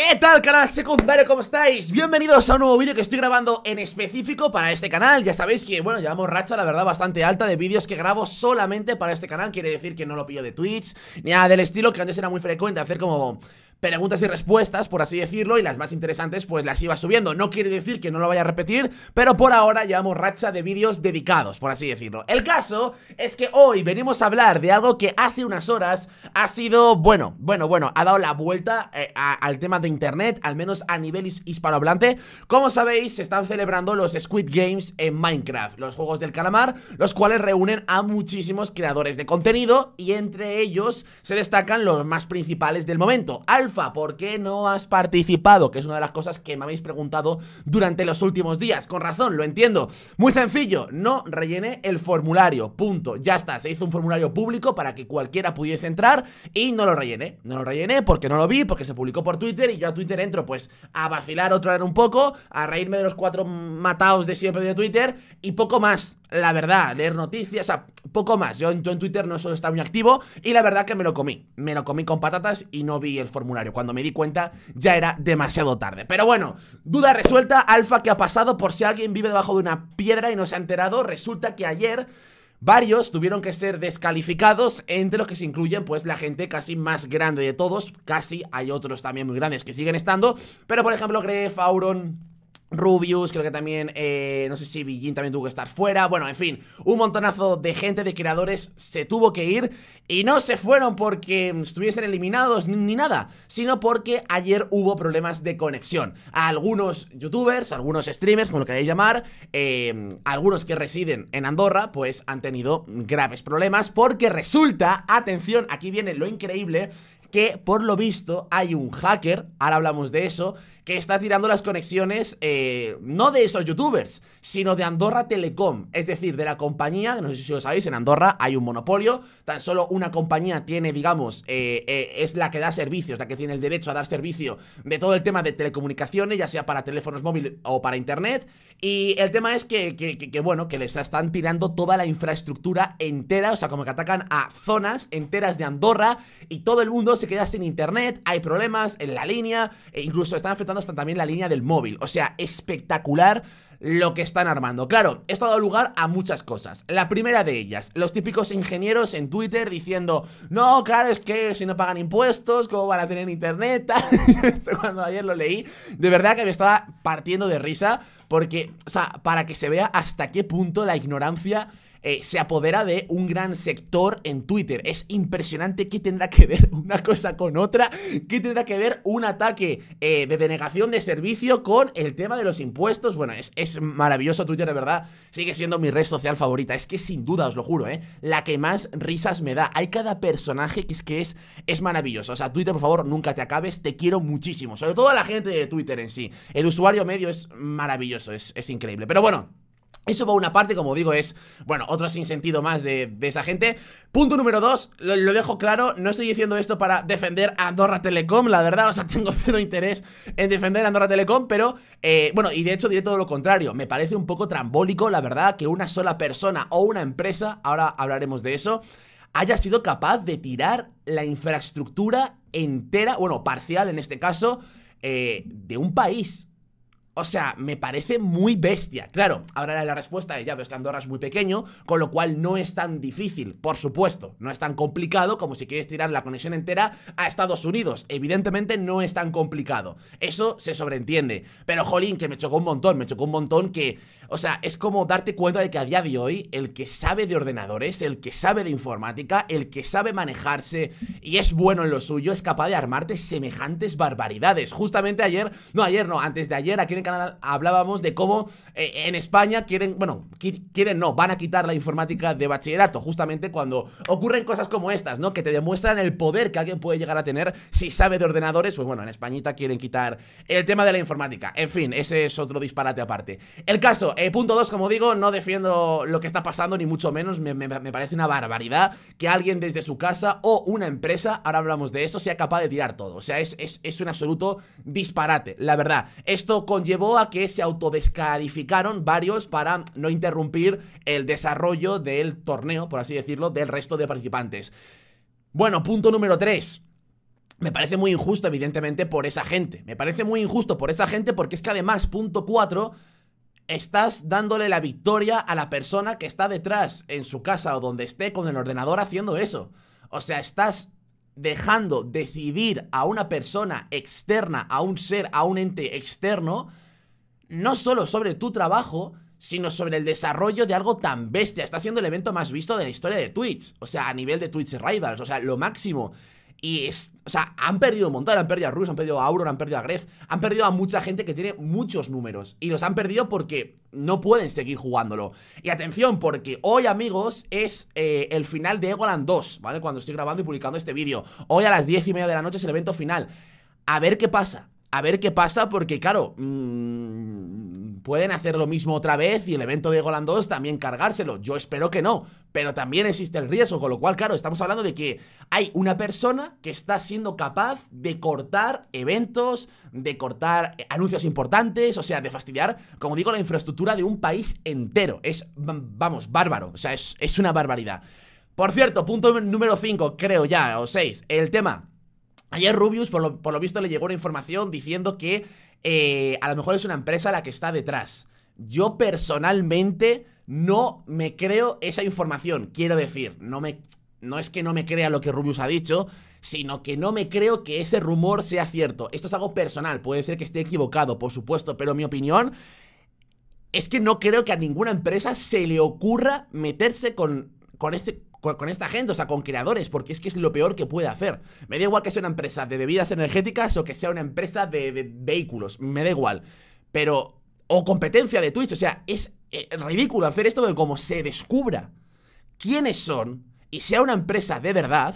¿Qué tal canal secundario? ¿Cómo estáis? Bienvenidos a un nuevo vídeo que estoy grabando en específico para este canal Ya sabéis que, bueno, llevamos racha la verdad bastante alta de vídeos que grabo solamente para este canal Quiere decir que no lo pillo de Twitch, ni nada del estilo que antes era muy frecuente hacer como preguntas y respuestas, por así decirlo, y las más interesantes pues las iba subiendo. No quiere decir que no lo vaya a repetir, pero por ahora llevamos racha de vídeos dedicados, por así decirlo. El caso es que hoy venimos a hablar de algo que hace unas horas ha sido, bueno, bueno, bueno, ha dado la vuelta eh, al tema de internet, al menos a nivel hispanohablante. Como sabéis, se están celebrando los Squid Games en Minecraft, los juegos del calamar, los cuales reúnen a muchísimos creadores de contenido y entre ellos se destacan los más principales del momento. Al Alfa, ¿por qué no has participado? Que es una de las cosas que me habéis preguntado durante los últimos días. Con razón, lo entiendo. Muy sencillo, no rellené el formulario, punto. Ya está, se hizo un formulario público para que cualquiera pudiese entrar y no lo rellené. No lo rellené porque no lo vi, porque se publicó por Twitter y yo a Twitter entro pues a vacilar otro vez un poco, a reírme de los cuatro Mataos de siempre de Twitter y poco más la verdad, leer noticias, o sea, poco más. Yo, yo en Twitter no solo Estaba muy activo y la verdad que me lo comí. Me lo comí con patatas y no vi el formulario. Cuando me di cuenta ya era demasiado tarde. Pero bueno, duda resuelta, alfa que ha pasado por si alguien vive debajo de una piedra y no se ha enterado. Resulta que ayer... Varios tuvieron que ser descalificados, entre los que se incluyen pues la gente casi más grande de todos, casi hay otros también muy grandes que siguen estando, pero por ejemplo Gref, Auron, Rubius, creo que también, eh, no sé si Billin también tuvo que estar fuera. Bueno, en fin, un montonazo de gente, de creadores, se tuvo que ir y no se fueron porque estuviesen eliminados ni, nada, sino porque ayer hubo problemas de conexión. A algunos youtubers, algunos streamers, como lo queráis llamar, eh, algunos que residen en Andorra, pues han tenido graves problemas porque resulta, atención, aquí viene lo increíble, que por lo visto hay un hacker, ahora hablamos de eso, que está tirando las conexiones eh, no de esos youtubers, sino de Andorra Telecom, es decir, de la compañía, no sé si lo sabéis, en Andorra hay un monopolio, tan solo una compañía tiene, digamos, eh, eh, es la que da servicios, la que tiene el derecho a dar servicio de todo el tema de telecomunicaciones, ya sea para teléfonos móviles o para internet, y el tema es que, bueno, que les están tirando toda la infraestructura entera, o sea, como que atacan a zonas enteras de Andorra y todo el mundo se queda sin internet, hay problemas en la línea, e incluso están afectando hasta también la línea del móvil. O sea, espectacular lo que están armando. Claro, esto ha dado lugar a muchas cosas. La primera de ellas, los típicos ingenieros en Twitter diciendo, no, claro, es que si no pagan impuestos, ¿cómo van a tener internet? Cuando ayer lo leí, de verdad que me estaba partiendo de risa, porque, o sea, para que se vea hasta qué punto la ignorancia eh, se apodera de un gran sector en Twitter. Es impresionante que tendrá que ver una cosa con otra, qué tendrá que ver un ataque eh, de denegación de servicio con el tema de los impuestos. Bueno, es, es, maravilloso Twitter, de verdad. Sigue siendo mi red social favorita. Es que sin duda, os lo juro, ¿eh? La que más risas me da. Hay cada personaje que es que es, es maravilloso. O sea, Twitter, por favor, nunca te acabes. Te quiero muchísimo. Sobre todo a la gente de Twitter en sí. El usuario medio es maravilloso, es increíble. Pero bueno. Eso va una parte, como digo, es, bueno, otro sinsentido más de, esa gente. Punto número dos, lo, dejo claro, no estoy diciendo esto para defender a Andorra Telecom, la verdad, o sea, tengo cero interés en defender Andorra Telecom, pero, eh, bueno, y de hecho diré todo lo contrario, me parece un poco trambólico, la verdad, que una sola persona o una empresa, ahora hablaremos de eso, haya sido capaz de tirar la infraestructura entera, bueno, parcial en este caso, eh, de un país. O sea, me parece muy bestia. Claro, ahora la respuesta es ya, pues que Andorra es muy pequeño, con lo cual no es tan difícil, por supuesto. No es tan complicado como si quieres tirar la conexión entera a Estados Unidos. Evidentemente no es tan complicado. Eso se sobreentiende. Pero jolín, que me chocó un montón, me chocó un montón que... O sea, es como darte cuenta de que a día de hoy el que sabe de ordenadores, el que sabe de informática, el que sabe manejarse y es bueno en lo suyo, es capaz de armarte semejantes barbaridades. Justamente ayer, no ayer, no, antes de ayer, aquí en hablábamos de cómo eh, en España quieren, bueno, quieren no, van a quitar la informática de bachillerato, justamente cuando ocurren cosas como estas, ¿no? Que te demuestran el poder que alguien puede llegar a tener si sabe de ordenadores, pues bueno, en Españita quieren quitar el tema de la informática. En fin, ese es otro disparate aparte. El caso, eh, punto 2, como digo, no defiendo lo que está pasando, ni mucho menos, me, parece una barbaridad que alguien desde su casa o una empresa, ahora hablamos de eso, sea capaz de tirar todo. O sea, es, es, es un absoluto disparate, la verdad. Esto conlleva a que se autodescalificaron varios para no interrumpir el desarrollo del torneo, por así decirlo, del resto de participantes. Bueno, punto número 3. Me parece muy injusto, evidentemente, por esa gente. Me parece muy injusto por esa gente porque es que además, punto 4 estás dándole la victoria a la persona que está detrás en su casa o donde esté con el ordenador haciendo eso. O sea, estás dejando decidir a una persona externa, a un ser, a un ente externo, no solo sobre tu trabajo, sino sobre el desarrollo de algo tan bestia. Está siendo el evento más visto de la historia de Twitch, o sea, a nivel de Twitch Rivals, o sea, lo máximo. Y, es, o sea, han perdido un montón, han perdido a Rus, han perdido a Aurora, han perdido a Gref, han perdido a mucha gente que tiene muchos números. Y los han perdido porque no pueden seguir jugándolo. Y atención, porque hoy, amigos, es eh, el final de Egoland 2, ¿vale? Cuando estoy grabando y publicando este vídeo. Hoy a las 10 y media de la noche es el evento final. A ver qué pasa a ver qué pasa, porque claro, mm, pueden hacer lo mismo otra vez y el evento de Golan 2 también cargárselo. Yo espero que no, pero también existe el riesgo, con lo cual, claro, estamos hablando de que hay una persona que está siendo capaz de cortar eventos, de cortar anuncios importantes, o sea, de fastidiar, como digo, la infraestructura de un país entero. Es, vamos, bárbaro, o sea, es, es una barbaridad. Por cierto, punto número 5, creo ya, o 6, el tema Ayer Rubius, por lo, visto, le llegó una información diciendo que eh, a lo mejor es una empresa la que está detrás. Yo personalmente no me creo esa información. Quiero decir, no, me, no es que no me crea lo que Rubius ha dicho, sino que no me creo que ese rumor sea cierto. Esto es algo personal, puede ser que esté equivocado, por supuesto, pero mi opinión es que no creo que a ninguna empresa se le ocurra meterse con, con este, con, esta gente, o sea, con creadores, porque es que es lo peor que puede hacer. Me da igual que sea una empresa de bebidas energéticas o que sea una empresa de, vehículos, me da igual. Pero, o competencia de Twitch, o sea, es eh, ridículo hacer esto de cómo se descubra quiénes son y sea una empresa de verdad.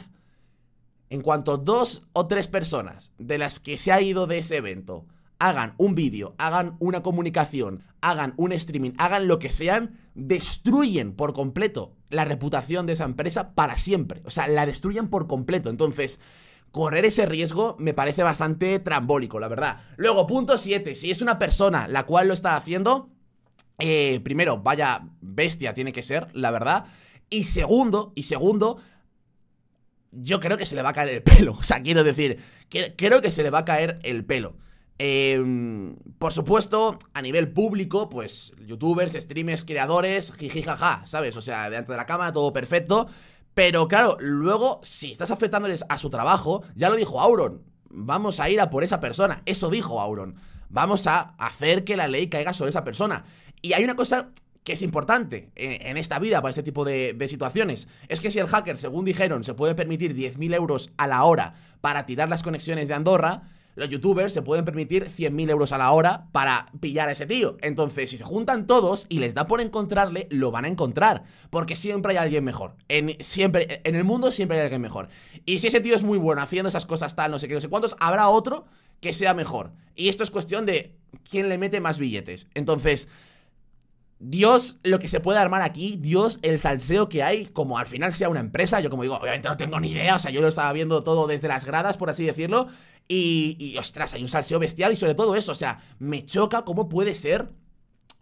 En cuanto dos o tres personas de las que se ha ido de ese evento hagan un vídeo, hagan una comunicación, hagan un streaming, hagan lo que sean, destruyen por completo la reputación de esa empresa para siempre. O sea, la destruyen por completo. Entonces, correr ese riesgo me parece bastante trambólico, la verdad. Luego, punto 7. Si es una persona la cual lo está haciendo, eh, primero, vaya bestia tiene que ser, la verdad. Y segundo, y segundo, yo creo que se le va a caer el pelo. O sea, quiero decir, creo que se le va a caer el pelo. Em, por supuesto, a nivel público, pues youtubers, streamers, creadores, jiji jaja, ¿sabes? O sea, delante de la cámara, todo perfecto. Pero claro, luego, si estás afectándoles a su trabajo, ya lo dijo Auron, vamos a ir a por esa persona. Eso dijo Auron. Vamos a hacer que la ley caiga sobre esa persona. Y hay una cosa que es importante en, esta vida para este tipo de, de, situaciones. Es que si el hacker, según dijeron, se puede permitir 10.000 euros a la hora para tirar las conexiones de Andorra, los youtubers se pueden permitir 100.000 euros a la hora para pillar a ese tío. Entonces, si se juntan todos y les da por encontrarle, lo van a encontrar. Porque siempre hay alguien mejor. En, siempre, en el mundo siempre hay alguien mejor. Y si ese tío es muy bueno haciendo esas cosas tal, no sé qué, no sé cuántos, habrá otro que sea mejor. Y esto es cuestión de quién le mete más billetes. Entonces... Dios, lo que se puede armar aquí, Dios, el salseo que hay, como al final sea una empresa, yo como digo, obviamente no tengo ni idea, o sea, yo lo estaba viendo todo desde las gradas, por así decirlo, y, y ostras, hay un salseo bestial y sobre todo eso, o sea, me choca cómo puede ser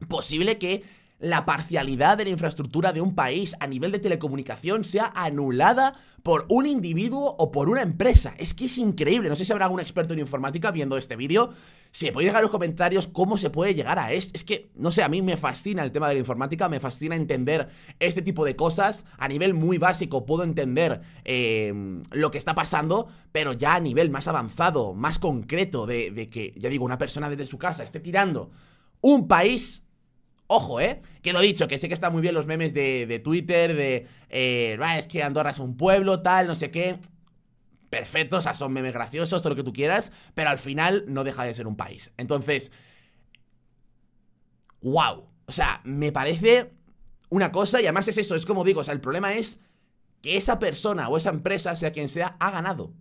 posible que la parcialidad de la infraestructura de un país a nivel de telecomunicación sea anulada por un individuo o por una empresa. Es que es increíble. No sé si habrá algún experto en informática viendo este vídeo. Si me podéis dejar en los comentarios cómo se puede llegar a esto. Es que, no sé, a mí me fascina el tema de la informática, me fascina entender este tipo de cosas. A nivel muy básico puedo entender eh, lo que está pasando, pero ya a nivel más avanzado, más concreto, de, de que, ya digo, una persona desde su casa esté tirando un país Ojo, ¿eh? Que lo he dicho, que sé que están muy bien los memes de, Twitter, de... Eh, es que Andorra es un pueblo, tal, no sé qué. Perfecto, o sea, son memes graciosos, todo lo que tú quieras, pero al final no deja de ser un país. Entonces... ¡Wow! O sea, me parece una cosa y además es eso, es como digo, o sea, el problema es que esa persona o esa empresa, sea quien sea, ha ganado.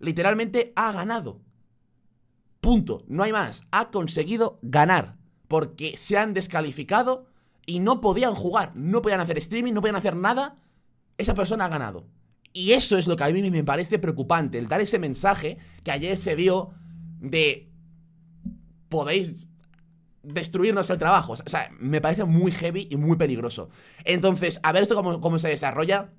Literalmente ha ganado. Punto, no hay más. Ha conseguido ganar porque se han descalificado y no podían jugar, no podían hacer streaming, no podían hacer nada, esa persona ha ganado. Y eso es lo que a mí me parece preocupante, el dar ese mensaje que ayer se dio de podéis destruirnos el trabajo. O sea, me parece muy heavy y muy peligroso. Entonces, a ver esto cómo, cómo se desarrolla.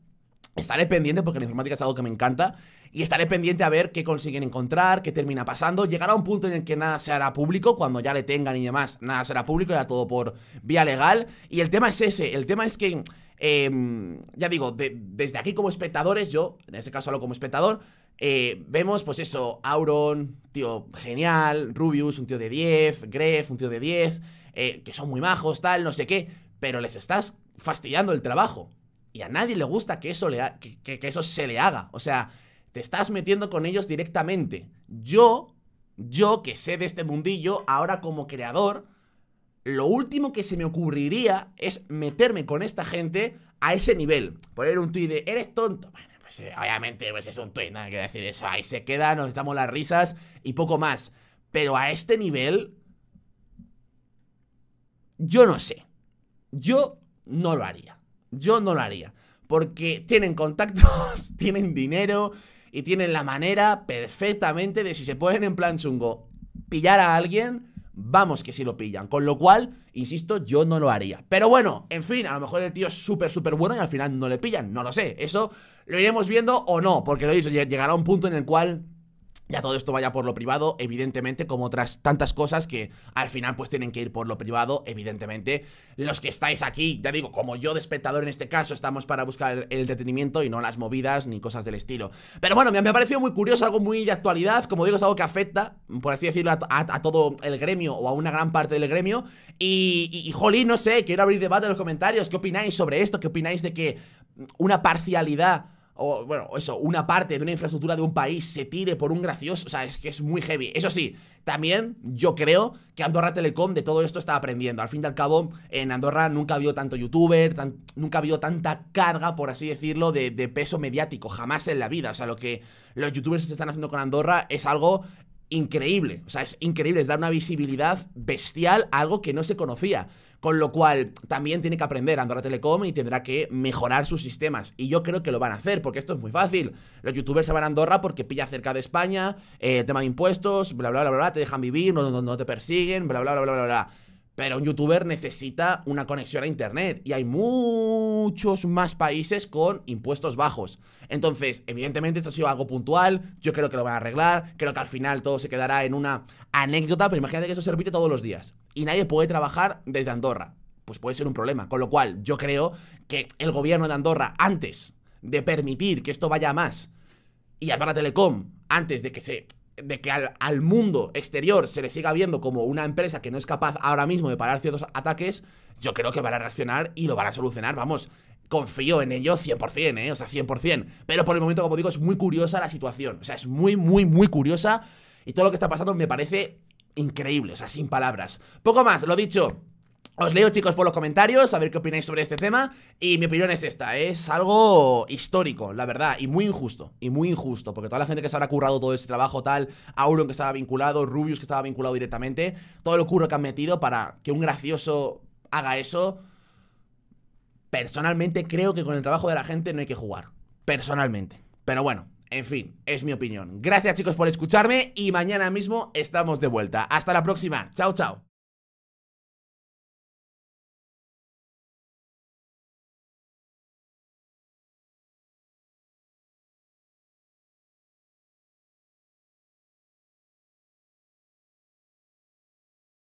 Estaré pendiente porque la informática es algo que me encanta y estaré pendiente a ver qué consiguen encontrar, qué termina pasando. llegar a un punto en el que nada se hará público, cuando ya le tengan y demás, nada será público, ya todo por vía legal. Y el tema es ese, el tema es que, em, ya digo, desde aquí como espectadores, yo, en este caso hablo como espectador, eh, vemos pues eso, Auron, tío genial, Rubius, un tío de 10, Gref, un tío de 10, eh, que son muy majos, tal, no sé qué, pero les estás fastidiando el trabajo. Y a nadie le gusta que eso, le que, eso se le haga. O sea, te estás metiendo con ellos directamente. Yo, yo que sé de este mundillo, ahora como creador, lo último que se me ocurriría es meterme con esta gente a ese nivel. Poner un tuit de, eres tonto. Pues, eh, obviamente pues es un tuit, nada que decir eso. Ahí se queda, nos damos las risas y poco más. Pero a este nivel, yo no sé. Yo no lo haría. Yo no lo haría, porque tienen contactos, tienen dinero y tienen la manera perfectamente de si se pueden en plan chungo pillar a alguien, vamos que si lo pillan. Con lo cual, insisto, yo no lo haría. Pero bueno, en fin, a lo mejor el tío es súper, súper bueno y al final no le pillan, no lo sé. Eso lo iremos viendo o no, porque lo he dicho, llegará un punto en el cual ya todo esto vaya por lo privado, evidentemente, como otras tantas cosas que al final pues tienen que ir por lo privado, evidentemente. Los que estáis aquí, ya digo, como yo de espectador en este caso, estamos para buscar el entretenimiento y no las movidas ni cosas del estilo. Pero bueno, me ha parecido muy curioso, algo muy de actualidad, como digo, es algo que afecta, por así decirlo, a, todo el gremio o a una gran parte del gremio. Y, y, no sé, quiero abrir debate en los comentarios, ¿qué opináis sobre esto? ¿Qué opináis de que una parcialidad o bueno, eso, una parte de una infraestructura de un país se tire por un gracioso, o sea, es que es muy heavy. Eso sí, también yo creo que Andorra Telecom de todo esto está aprendiendo. Al fin y al cabo, en Andorra nunca vio tanto youtuber, tan, nunca vio tanta carga, por así decirlo, de, peso mediático, jamás en la vida. O sea, lo que los youtubers están haciendo con Andorra es algo increíble. O sea, es increíble, es dar una visibilidad bestial a algo que no se conocía. Con lo cual, también tiene que aprender Andorra Telecom y tendrá que mejorar sus sistemas. Y yo creo que lo van a hacer, porque esto es muy fácil. Los youtubers se van a Andorra porque pilla cerca de España, eh, tema de impuestos, bla, bla, bla, bla, te dejan vivir, no, no, no te persiguen, bla, bla, bla, bla, bla. Pero un youtuber necesita una conexión a Internet y hay muchos más países con impuestos bajos. Entonces, evidentemente esto ha sido algo puntual, yo creo que lo van a arreglar, creo que al final todo se quedará en una anécdota, pero imagínate que eso se repite todos los días y nadie puede trabajar desde Andorra. Pues puede ser un problema, con lo cual yo creo que el gobierno de Andorra, antes de permitir que esto vaya a más, y Andorra Telecom, antes de que se de que al, mundo exterior se le siga viendo como una empresa que no es capaz ahora mismo de parar ciertos ataques, yo creo que van a reaccionar y lo van a solucionar, vamos. Confío en ello 100%, ¿eh? O sea, 100%. Pero por el momento, como digo, es muy curiosa la situación. O sea, es muy, muy, muy curiosa. Y todo lo que está pasando me parece increíble. O sea, sin palabras. Poco más, lo dicho. Os leo chicos por los comentarios, a ver qué opináis sobre este tema Y mi opinión es esta, es algo histórico, la verdad, y muy injusto Y muy injusto, porque toda la gente que se habrá currado todo ese trabajo tal Auron que estaba vinculado, Rubius que estaba vinculado directamente Todo lo curro que han metido para que un gracioso haga eso Personalmente creo que con el trabajo de la gente no hay que jugar Personalmente, pero bueno, en fin, es mi opinión Gracias chicos por escucharme y mañana mismo estamos de vuelta Hasta la próxima, chao chao